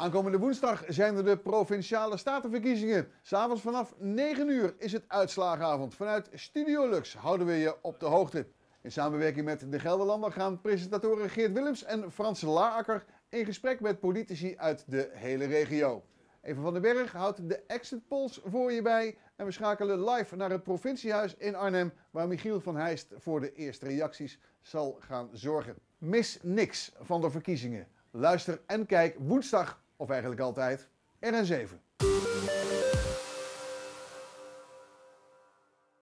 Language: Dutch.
Aankomende woensdag zijn er de provinciale statenverkiezingen. S'avonds vanaf 9 uur is het uitslagavond. Vanuit Studio Lux houden we je op de hoogte. In samenwerking met de Gelderlander gaan presentatoren Geert Willems en Frans Laarakker in gesprek met politici uit de hele regio. Even van den Berg houdt de exit polls voor je bij. En we schakelen live naar het provinciehuis in Arnhem, waar Michiel van Heijst voor de eerste reacties zal gaan zorgen. Mis niks van de verkiezingen. Luister en kijk woensdag of eigenlijk altijd, rn 7.